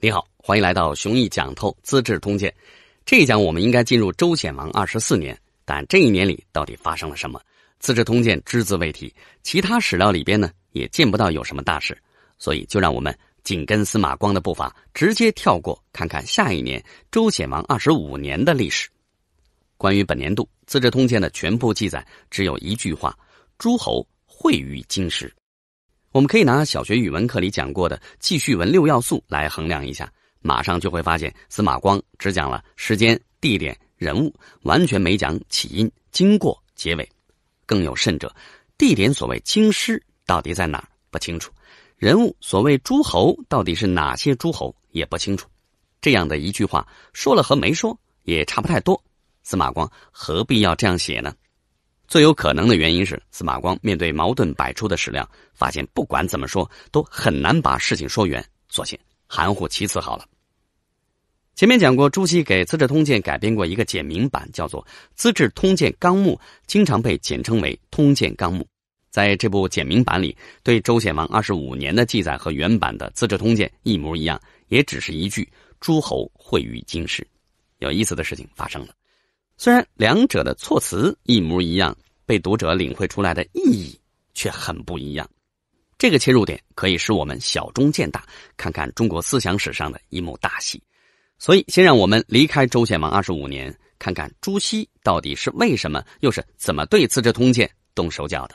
你好，欢迎来到《雄毅讲透资治通鉴》。这一讲，我们应该进入周显王二十四年，但这一年里到底发生了什么？《资治通鉴》只字未提，其他史料里边呢也见不到有什么大事，所以就让我们紧跟司马光的步伐，直接跳过，看看下一年周显王二十五年的历史。关于本年度《资治通鉴》的全部记载，只有一句话：诸侯会于京师。我们可以拿小学语文课里讲过的记叙文六要素来衡量一下，马上就会发现司马光只讲了时间、地点、人物，完全没讲起因、经过、结尾。更有甚者，地点所谓“京师”到底在哪儿不清楚，人物所谓“诸侯”到底是哪些诸侯也不清楚。这样的一句话，说了和没说也差不太多。司马光何必要这样写呢？最有可能的原因是，司马光面对矛盾百出的史料，发现不管怎么说都很难把事情说圆，索性含糊其辞好了。前面讲过，朱熹给《资治通鉴》改编过一个简明版，叫做《资治通鉴纲目》，经常被简称为《通鉴纲目》。在这部简明版里，对周显王二十五年的记载和原版的《资治通鉴》一模一样，也只是一句“诸侯会于京师”。有意思的事情发生了。虽然两者的措辞一模一样，被读者领会出来的意义却很不一样。这个切入点可以使我们小中见大，看看中国思想史上的一幕大戏。所以，先让我们离开周显王二十五年，看看朱熹到底是为什么，又是怎么对《资治通鉴》动手脚的。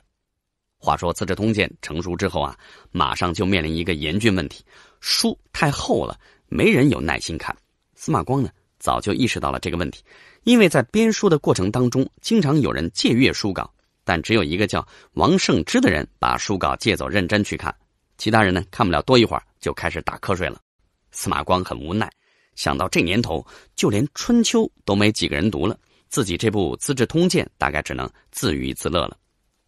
话说《资治通鉴》成熟之后啊，马上就面临一个严峻问题：书太厚了，没人有耐心看。司马光呢？早就意识到了这个问题，因为在编书的过程当中，经常有人借阅书稿，但只有一个叫王胜之的人把书稿借走，认真去看，其他人呢看不了多一会儿就开始打瞌睡了。司马光很无奈，想到这年头就连《春秋》都没几个人读了，自己这部《资治通鉴》大概只能自娱自乐了，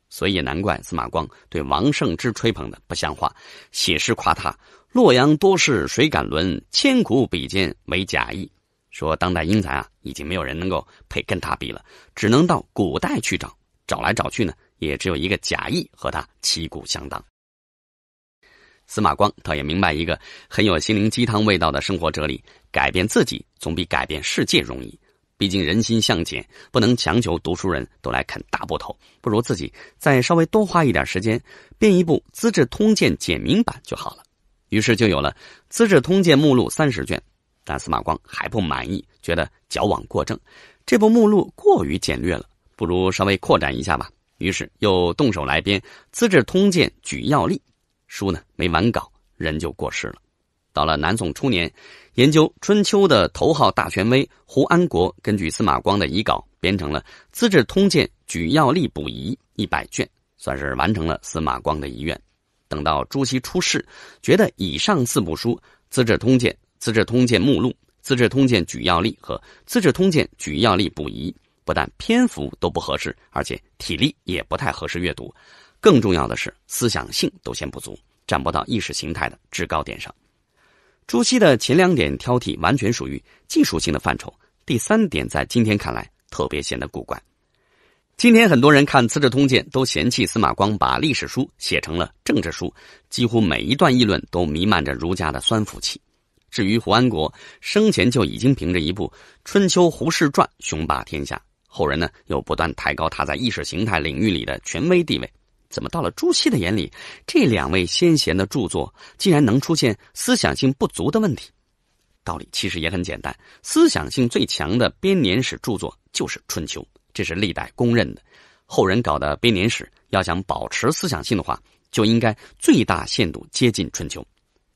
所以也难怪司马光对王胜之吹捧的不像话，写诗夸他：“洛阳多事谁敢伦，千古比肩为贾谊。”说当代英才啊，已经没有人能够配跟他比了，只能到古代去找。找来找去呢，也只有一个贾谊和他旗鼓相当。司马光倒也明白一个很有心灵鸡汤味道的生活哲理：改变自己总比改变世界容易。毕竟人心向简，不能强求读书人都来啃大部头，不如自己再稍微多花一点时间编一部《资治通鉴》简明版就好了。于是就有了《资治通鉴》目录三十卷。但司马光还不满意，觉得矫枉过正，这部目录过于简略了，不如稍微扩展一下吧。于是又动手来编《资治通鉴举要例》，书呢没完稿，人就过世了。到了南宋初年，研究《春秋》的头号大权威胡安国，根据司马光的遗稿编成了《资治通鉴举要例补遗》一百卷，算是完成了司马光的遗愿。等到朱熹出世，觉得以上四部书《资治通鉴》。《资治通鉴》目录，《资治通鉴》举要例和《资治通鉴》举要例补遗，不但篇幅都不合适，而且体力也不太合适阅读。更重要的是，思想性都嫌不足，占不到意识形态的制高点上。朱熹的前两点挑剔，完全属于技术性的范畴。第三点，在今天看来，特别显得古怪。今天很多人看《资治通鉴》，都嫌弃司马光把历史书写成了政治书，几乎每一段议论都弥漫着儒家的酸腐气。至于胡安国生前就已经凭着一部《春秋胡适传》雄霸天下，后人呢又不断抬高他在意识形态领域里的权威地位。怎么到了朱熹的眼里，这两位先贤的著作竟然能出现思想性不足的问题？道理其实也很简单，思想性最强的编年史著作就是《春秋》，这是历代公认的。后人搞的编年史要想保持思想性的话，就应该最大限度接近《春秋》。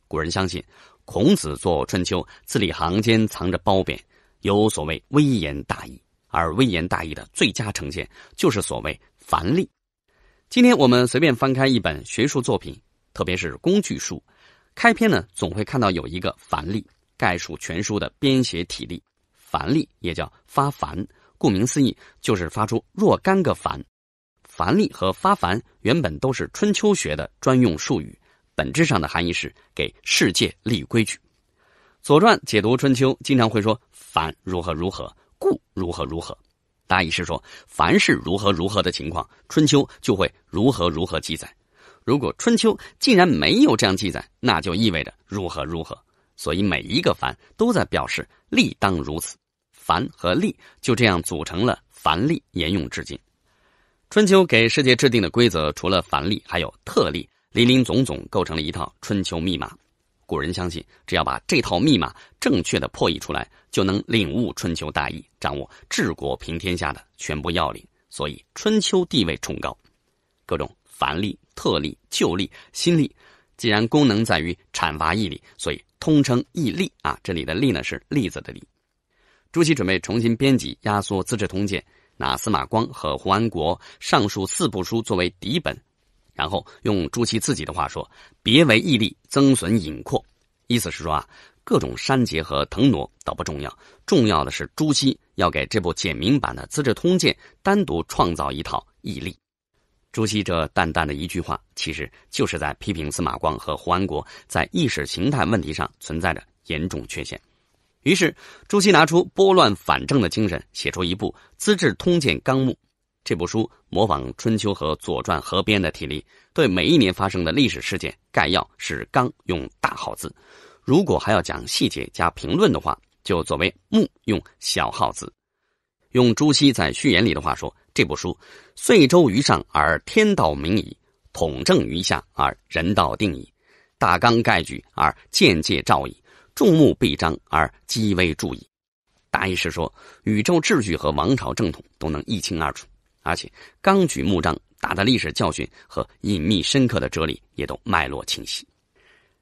古人相信。孔子作《春秋》，字里行间藏着褒贬，有所谓“微言大义”，而“微言大义”的最佳呈现，就是所谓“繁例”。今天我们随便翻开一本学术作品，特别是工具书，开篇呢，总会看到有一个“繁例”，概述全书的编写体例。繁例也叫发繁，顾名思义，就是发出若干个“繁”。繁例和发繁原本都是春秋学的专用术语。本质上的含义是给世界立规矩，《左传》解读《春秋》经常会说“凡如何如何，故如何如何”，大意是说凡是如何如何的情况，《春秋》就会如何如何记载。如果《春秋》既然没有这样记载，那就意味着如何如何。所以每一个“凡”都在表示“立当如此”，“凡”和“立”就这样组成了“凡利，沿用至今。《春秋》给世界制定的规则，除了“凡利，还有“特例”。林林总总构成了一套春秋密码，古人相信，只要把这套密码正确的破译出来，就能领悟春秋大义，掌握治国平天下的全部要领。所以春秋地位崇高，各种繁例、特例、旧例、新例，既然功能在于阐发义理，所以通称义例啊。这里的例呢是例子的例。朱熹准备重新编辑压缩《资治通鉴》，拿司马光和胡安国上述四部书作为底本。然后用朱熹自己的话说：“别为义利增损隐阔。”意思是说啊，各种删节和腾挪倒不重要，重要的是朱熹要给这部简明版的《资治通鉴》单独创造一套义利。朱熹这淡淡的一句话，其实就是在批评司马光和胡安国在意识形态问题上存在着严重缺陷。于是，朱熹拿出拨乱反正的精神，写出一部《资治通鉴纲目》。这部书模仿《春秋》和《左传》合编的体例，对每一年发生的历史事件概要是纲，用大号字；如果还要讲细节加评论的话，就作为目，用小号字。用朱熹在序言里的话说：“这部书，遂周于上而天道明矣，统正于下而人道定矣，大纲概举而见解照矣，众目必张而积微注矣。”大意是说，宇宙秩序和王朝正统都能一清二楚。而且，纲举目张，大的历史教训和隐秘深刻的哲理也都脉络清晰。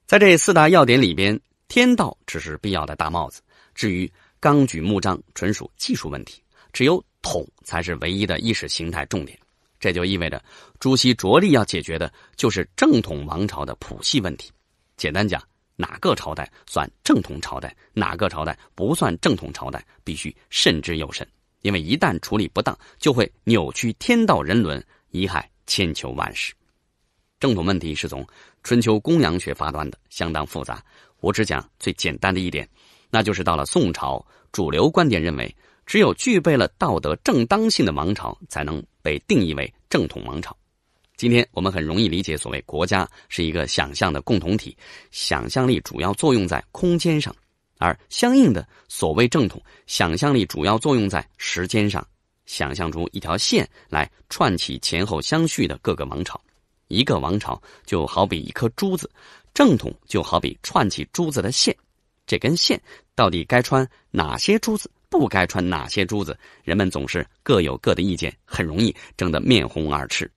在这四大要点里边，天道只是必要的大帽子；至于纲举目张，纯属技术问题。只有统才是唯一的意识形态重点。这就意味着，朱熹着力要解决的就是正统王朝的谱系问题。简单讲，哪个朝代算正统朝代，哪个朝代不算正统朝代，必须慎之又慎。因为一旦处理不当，就会扭曲天道人伦，贻害千秋万世。正统问题是从春秋公羊学发端的，相当复杂。我只讲最简单的一点，那就是到了宋朝，主流观点认为，只有具备了道德正当性的王朝，才能被定义为正统王朝。今天我们很容易理解，所谓国家是一个想象的共同体，想象力主要作用在空间上。而相应的，所谓正统想象力主要作用在时间上，想象出一条线来串起前后相续的各个王朝。一个王朝就好比一颗珠子，正统就好比串起珠子的线。这根线到底该穿哪些珠子，不该穿哪些珠子，人们总是各有各的意见，很容易争得面红耳赤。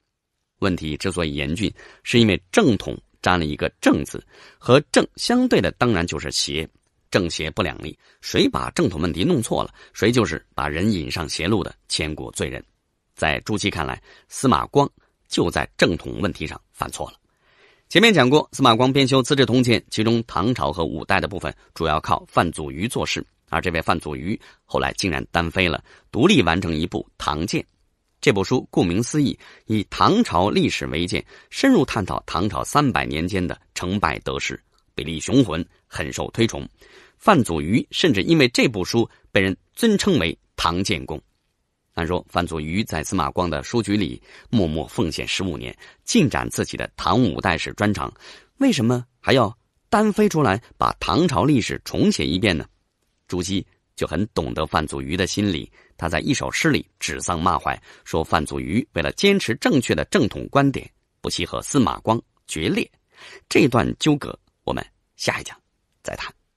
问题之所以严峻，是因为正统沾了一个“正”字，和正相对的当然就是邪。正邪不两立，谁把正统问题弄错了，谁就是把人引上邪路的千古罪人。在朱熹看来，司马光就在正统问题上犯错了。前面讲过，司马光编修《资治通鉴》，其中唐朝和五代的部分主要靠范祖禹做事，而这位范祖禹后来竟然单飞了，独立完成一部《唐鉴》。这部书顾名思义，以唐朝历史为鉴，深入探讨唐朝三百年间的成败得失。比力雄浑，很受推崇。范祖禹甚至因为这部书被人尊称为“唐建功。按说范祖禹在司马光的书局里默默奉献十五年，进展自己的唐五代史专长，为什么还要单飞出来把唐朝历史重写一遍呢？朱熹就很懂得范祖禹的心理，他在一首诗里指桑骂槐，说范祖禹为了坚持正确的正统观点，不惜和司马光决裂，这段纠葛。我们下一讲再谈。